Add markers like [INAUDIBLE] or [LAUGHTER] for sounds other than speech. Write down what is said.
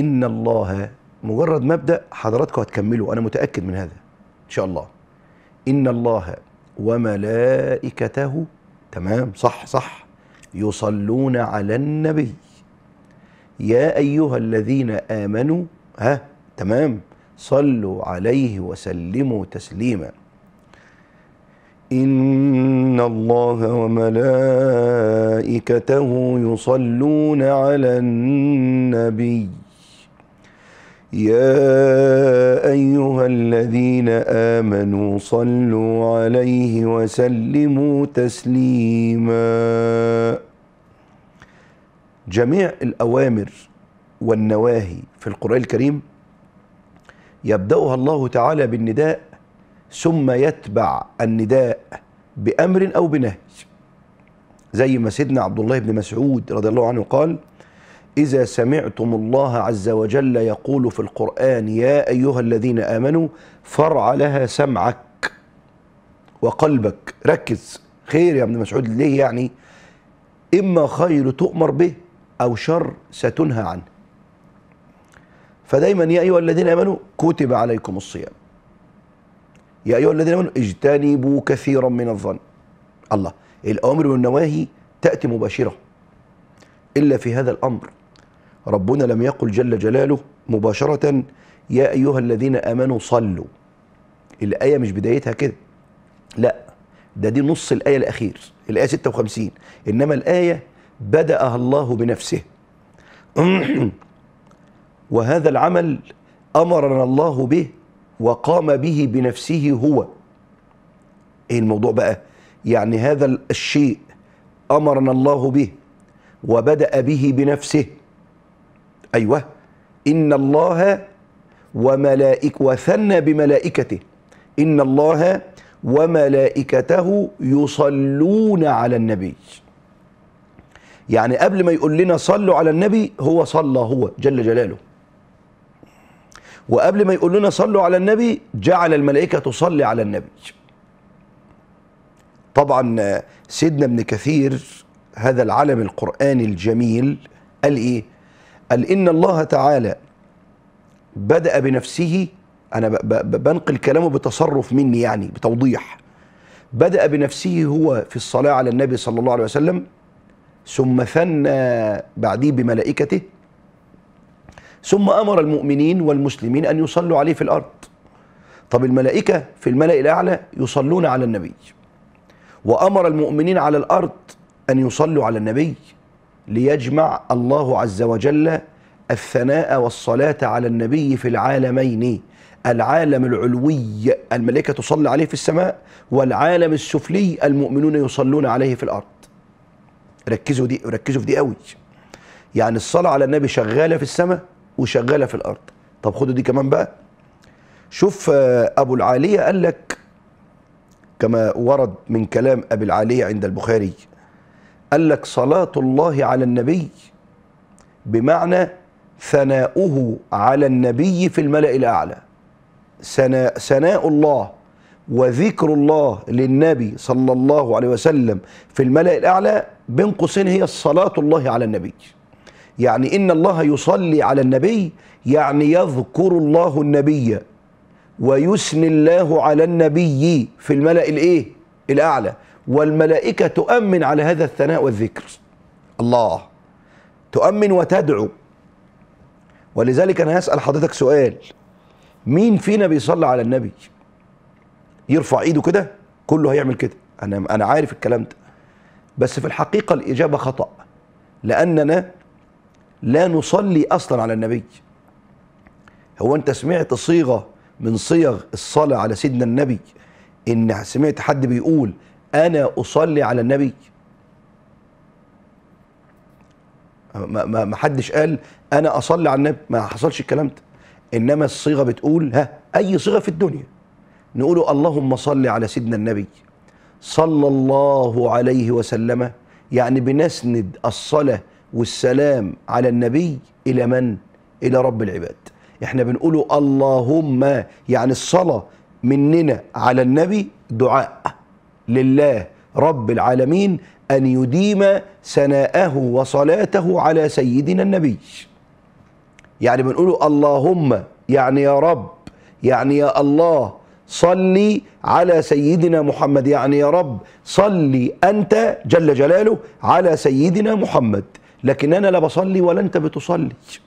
ان الله مجرد مبدا حضراتكم هتكملوا انا متاكد من هذا ان شاء الله ان الله وملائكته تمام صح صح يصلون على النبي يا ايها الذين امنوا ها تمام صلوا عليه وسلموا تسليما ان الله وملائكته يصلون على النبي يا ايها الذين امنوا صلوا عليه وسلموا تسليما جميع الاوامر والنواهي في القران الكريم يبداها الله تعالى بالنداء ثم يتبع النداء بامر او بنهي زي ما سيدنا عبد الله بن مسعود رضي الله عنه قال إذا سمعتم الله عز وجل يقول في القرآن يا أيها الذين آمنوا فرع لها سمعك وقلبك ركز خير يا ابن مسعود ليه يعني إما خير تؤمر به أو شر ستنهى عنه فدايما يا أيها الذين آمنوا كتب عليكم الصيام يا أيها الذين آمنوا اجتنبوا كثيرا من الظن الله الأوامر والنواهي تأتي مباشرة إلا في هذا الأمر ربنا لم يقل جل جلاله مباشرة يا أيها الذين آمنوا صلوا الآية مش بدايتها كده لا ده دي نص الآية الأخير الآية 56 إنما الآية بدأها الله بنفسه [CLEARS THROAT] وهذا العمل أمرنا الله به وقام به بنفسه هو إيه الموضوع بقى يعني هذا الشيء أمرنا الله به وبدأ به بنفسه أيوه إن الله وملائك وثنى بملائكته إن الله وملائكته يصلون على النبي يعني قبل ما يقول لنا صلوا على النبي هو صلى هو جل جلاله وقبل ما يقول لنا صلوا على النبي جعل الملائكة تصلي على النبي طبعا سيدنا ابن كثير هذا العلم القرآني الجميل قال ايه قال إن الله تعالى بدأ بنفسه أنا بنقل كلامه بتصرف مني يعني بتوضيح بدأ بنفسه هو في الصلاة على النبي صلى الله عليه وسلم ثم ثنى بعديه بملائكته ثم أمر المؤمنين والمسلمين أن يصلوا عليه في الأرض طب الملائكة في الملأ الأعلى يصلون على النبي وأمر المؤمنين على الأرض أن يصلوا على النبي ليجمع الله عز وجل الثناء والصلاة على النبي في العالمين العالم العلوي الملائكة تصلي عليه في السماء والعالم السفلي المؤمنون يصلون عليه في الأرض ركزوا دي ركزوا في دي قوي يعني الصلاة على النبي شغالة في السماء وشغالة في الأرض طب خدوا دي كمان بقى شوف آه، أبو العالية قال لك كما ورد من كلام أبي العالية عند البخاري قال لك صلاة الله على النبي بمعنى ثناؤه على النبي في الملأ الأعلى ثناء الله وذكر الله للنبي صلى الله عليه وسلم في الملأ الأعلى بين قوسين هي صلاة الله على النبي يعني إن الله يصلي على النبي يعني يذكر الله النبي ويثني الله على النبي في الملأ الإيه؟ الأعلى والملائكة تؤمن على هذا الثناء والذكر الله تؤمن وتدعو ولذلك أنا هسأل حضرتك سؤال مين فينا بيصلي على النبي يرفع ايده كده كله هيعمل كده انا انا عارف الكلام ده بس في الحقيقه الاجابه خطا لاننا لا نصلي اصلا على النبي هو انت سمعت صيغه من صيغ الصلاه على سيدنا النبي ان سمعت حد بيقول أنا أصلي على النبي ما ما حدش قال أنا أصلي على النبي ما حصلش الكلام ده إنما الصيغة بتقول ها أي صيغة في الدنيا نقول اللهم صل على سيدنا النبي صلى الله عليه وسلم يعني بنسند الصلاة والسلام على النبي إلى من؟ إلى رب العباد احنا بنقول اللهم يعني الصلاة مننا على النبي دعاء لله رب العالمين أن يديم ثناءه وصلاته على سيدنا النبي يعني بنقول اللهم يعني يا رب يعني يا الله صلي على سيدنا محمد يعني يا رب صلي أنت جل جلاله على سيدنا محمد لكن أنا لا بصلي ولا أنت بتصلي